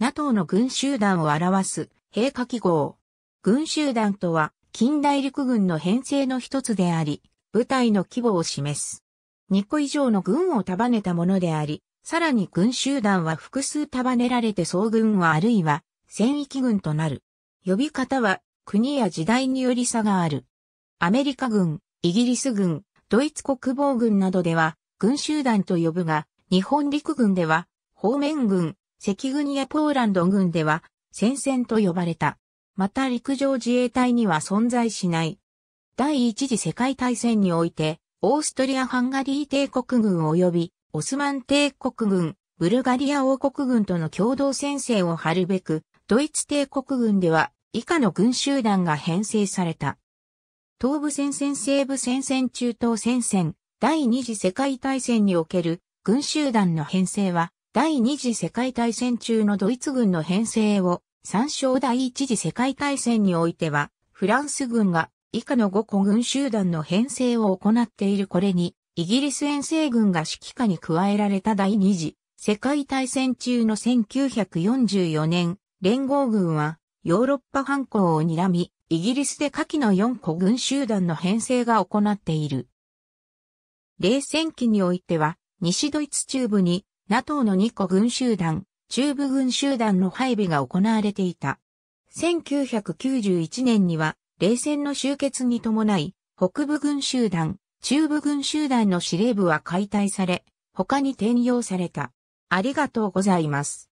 NATO の軍集団を表す兵科記号。軍集団とは近代陸軍の編成の一つであり、部隊の規模を示す。2個以上の軍を束ねたものであり、さらに軍集団は複数束ねられて総軍はあるいは戦域軍となる。呼び方は国や時代により差がある。アメリカ軍、イギリス軍、ドイツ国防軍などでは軍集団と呼ぶが、日本陸軍では方面軍、赤軍やポーランド軍では戦線と呼ばれた。また陸上自衛隊には存在しない。第一次世界大戦において、オーストリア・ハンガリー帝国軍及び、オスマン帝国軍、ブルガリア王国軍との共同戦線を張るべく、ドイツ帝国軍では、以下の軍集団が編成された。東部戦線西部戦線中東戦線、第二次世界大戦における軍集団の編成は、第二次世界大戦中のドイツ軍の編成を参照第一次世界大戦においては、フランス軍が以下の5個軍集団の編成を行っているこれに、イギリス遠征軍が指揮下に加えられた第二次世界大戦中の1944年、連合軍はヨーロッパ反抗を睨み、イギリスで下記の4個軍集団の編成が行っている。冷戦期においては、西ドイツ中部に NATO の2個軍集団、中部軍集団の配備が行われていた。1991年には、冷戦の終結に伴い、北部軍集団、中部軍集団の司令部は解体され、他に転用された。ありがとうございます。